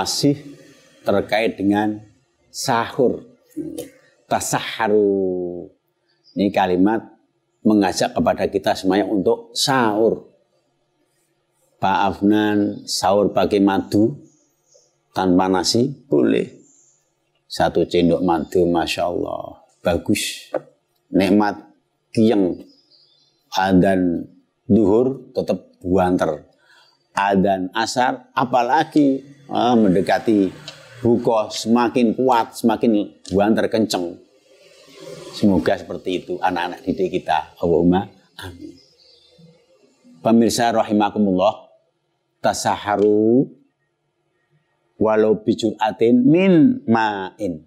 masih terkait dengan sahur. Tasaharu. Ini kalimat mengajak kepada kita semuanya untuk sahur. Pak Afnan sahur pakai madu tanpa nasi boleh. Satu cendok madu, Masya Allah. Bagus. Nikmat kiyang Adan duhur tetap buanter. Adan asar apalagi ah, mendekati buko semakin kuat, semakin buang terkenceng Semoga seperti itu anak-anak didik kita. Allahumma amin. Pemirsa rahimakumullah, tasaharu walau bijuratin min ma'in.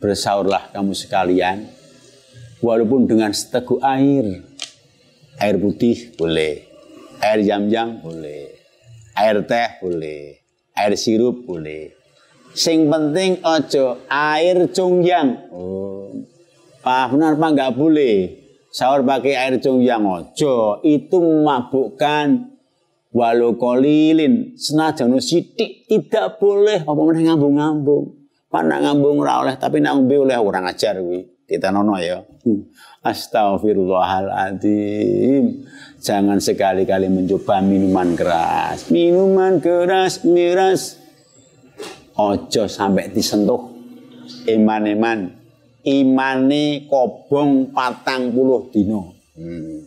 Bersaurlah kamu sekalian, walaupun dengan seteguk air. Air putih boleh, air jam-jam boleh, air teh boleh, air sirup boleh. Sing penting ojo air jongjang. Oh. Pak benar Pak nggak boleh. Sahur pakai air jongjang ojo. Itu memabukkan walau kolilin senajan sidik tidak boleh apa ngambung-ngambung. Mana ngambung ora oleh tapi nak ngombe oleh orang ajar kuwi. Ditenono ya. Hmm. Astagfirullahaladzim. Jangan sekali-kali mencoba minuman keras. Minuman keras, miras. Ojo sampai disentuh. iman eman Imane kobong patang puluh dino. Hmm.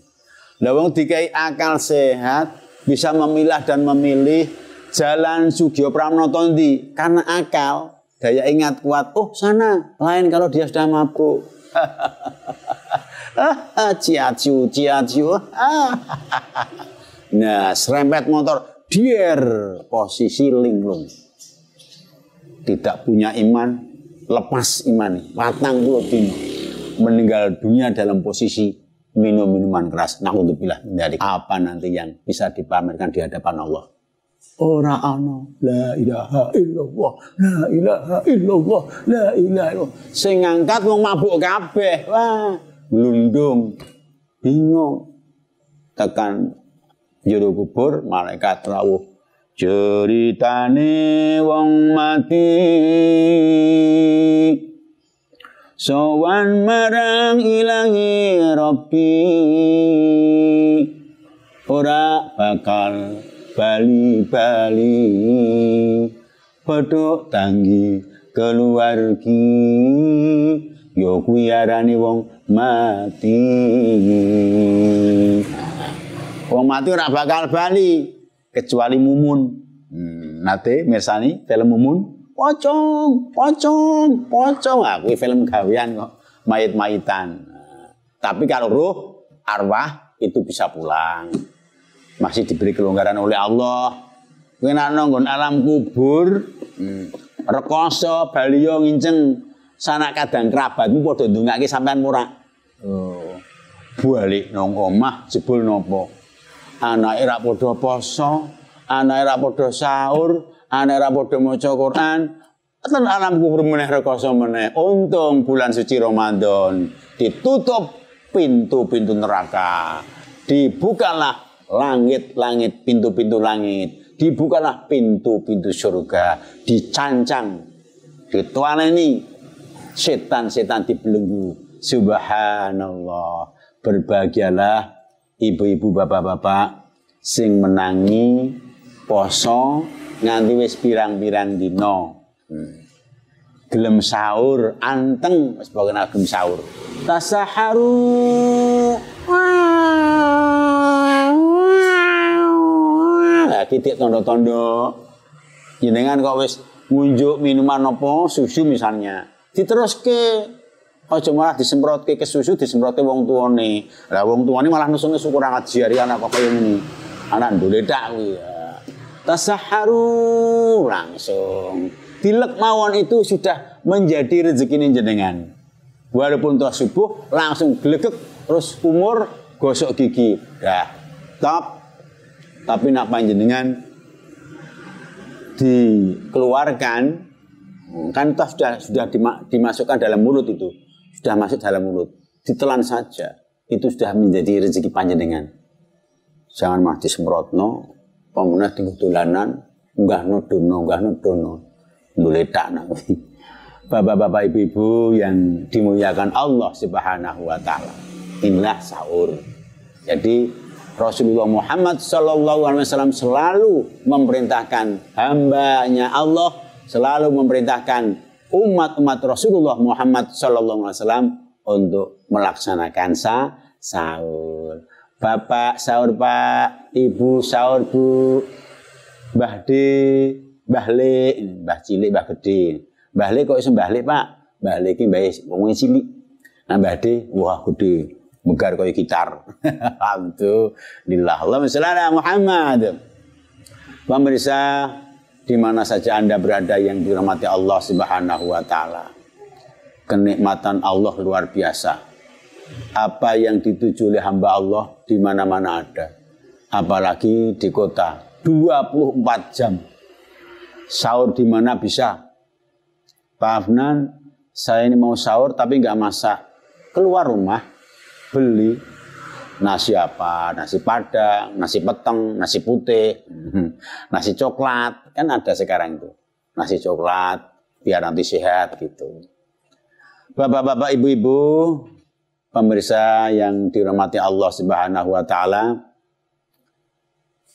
Lawang dikai akal sehat, bisa memilah dan memilih jalan Sugio Pramno Tondi. Karena akal daya ingat kuat. Oh sana, lain kalau dia sudah mabuk. Ah, ciaciu, ciaciu. Ah. nah, serempet motor, dier, posisi linglung. Tidak punya iman, lepas iman, patang puluh Meninggal dunia dalam posisi minum minuman keras. Nah, untuk bilah dari apa nanti yang bisa dipamerkan di hadapan Allah ora ana la ilaha illallah la ilaha illallah la ilaha illallah sing ngangkat wong mabuk kabeh wah glundung bingung tekan jero kubur malaikat rawuh ceritane wong mati sowan marang ilahi rabbi ora bakal Bali Bali Pedok tanggi keluar ki Yo kuyarani wong mati Wong mati ora bakal bali kecuali mumun hmm, Nate mirsani film mumun Pocong, pocong, pocong Aku ah, film gawian kok Mayit-mayitan Tapi kalau roh, arwah itu bisa pulang. masih diberi kelonggaran oleh Allah. Kowe nek alam kubur, hmm. rekoso baliyo nginceng sanak kadang kerabatmu padha ndongake sampean ora. Oh. buali nong omah jebul nopo? Anake ra padha poso, anake ra padha sahur, anake ra padha maca Quran. Ten alam kubur meneh rekoso meneh. Untung bulan suci Ramadan ditutup pintu-pintu neraka. Dibukalah langit-langit, pintu-pintu langit. Dibukalah pintu-pintu surga, dicancang, ditualeni setan-setan dibelenggu. Subhanallah. Berbahagialah ibu-ibu, bapak-bapak sing menangi poso nganti wis pirang-pirang dino. Hmm. Gelem sahur anteng wis pokoke gelem sahur. Tasaharu titik tondo-tondo jenengan kok wis ngunjuk minuman nopo susu misalnya diterus ke ojo malah disemprot ke, ke susu disemprot ke wong tuane lah wong tuane malah nusungnya syukur angkat jari anak apa yang ini anak dulu kuwi ya tasaharu langsung dilek mawon itu sudah menjadi rezeki jenengan walaupun tuh subuh langsung gelegek terus umur gosok gigi dah top tapi nak panjenengan dikeluarkan kan toh sudah sudah dimasukkan dalam mulut itu sudah masuk dalam mulut ditelan saja itu sudah menjadi rezeki panjenengan jangan mah pemenang di kebetulanan enggak nudono dono enggak nudono dono nanti bapak-bapak ibu-ibu yang dimuliakan Allah Subhanahu wa taala inilah sahur jadi Rasulullah Muhammad SAW Alaihi Wasallam selalu memerintahkan hambanya Allah selalu memerintahkan umat-umat Rasulullah Muhammad SAW untuk melaksanakan sahur. Bapak sahur Pak, Ibu sahur Bu, Mbah D, Mbah Le, Mbah Cilik, Mbah Gede. Mbah Le kok iso Mbah Le Pak? Mbah Le iki mbah e, wong e cilik. Nah Mbah D, wah gede megar kaya gitar. Alhamdulillah. Allahumma sholli ala Muhammad. Pemirsa di mana saja Anda berada yang dirahmati Allah Subhanahu wa taala. Kenikmatan Allah luar biasa. Apa yang dituju oleh hamba Allah di mana-mana ada. Apalagi di kota 24 jam. Sahur di mana bisa. Pak Afnan, saya ini mau sahur tapi nggak masak. Keluar rumah, beli nasi apa, nasi padang, nasi peteng, nasi putih, nasi coklat, kan ada sekarang itu. Nasi coklat, biar nanti sehat gitu. Bapak-bapak, ibu-ibu, pemirsa yang dirahmati Allah Subhanahu wa taala,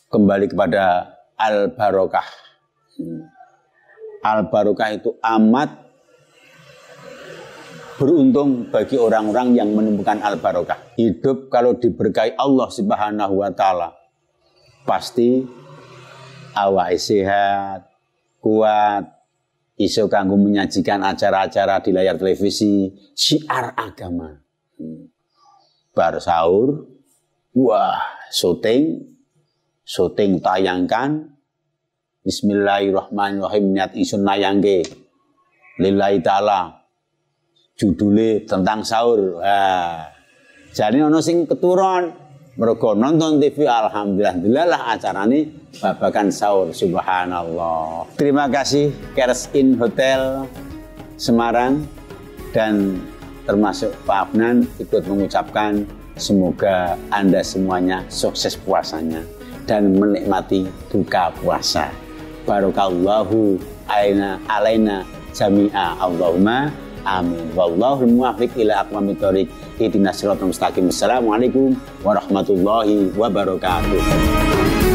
kembali kepada al-barokah. Al-barokah itu amat Beruntung bagi orang-orang yang menemukan al-barokah. Hidup kalau diberkahi Allah Subhanahu wa taala pasti awak sehat, kuat, iso kanggo menyajikan acara-acara di layar televisi, syiar agama. Bar sahur, wah, syuting, syuting tayangkan, Bismillahirrahmanirrahim niat isun nayangke lillahi ta'ala judule tentang sahur. Nah, jadi ono sing keturun mereka nonton TV alhamdulillah acara ini babakan sahur subhanallah. Terima kasih Kers In Hotel Semarang dan termasuk Pak Afnan ikut mengucapkan semoga Anda semuanya sukses puasanya dan menikmati buka puasa. Barokallahu aina alaina jami'a Allahumma Amin. Wallahu muwaffiq ila aqwamit thoriq. Ihdinash shiratal mustaqim. Assalamualaikum warahmatullahi wabarakatuh.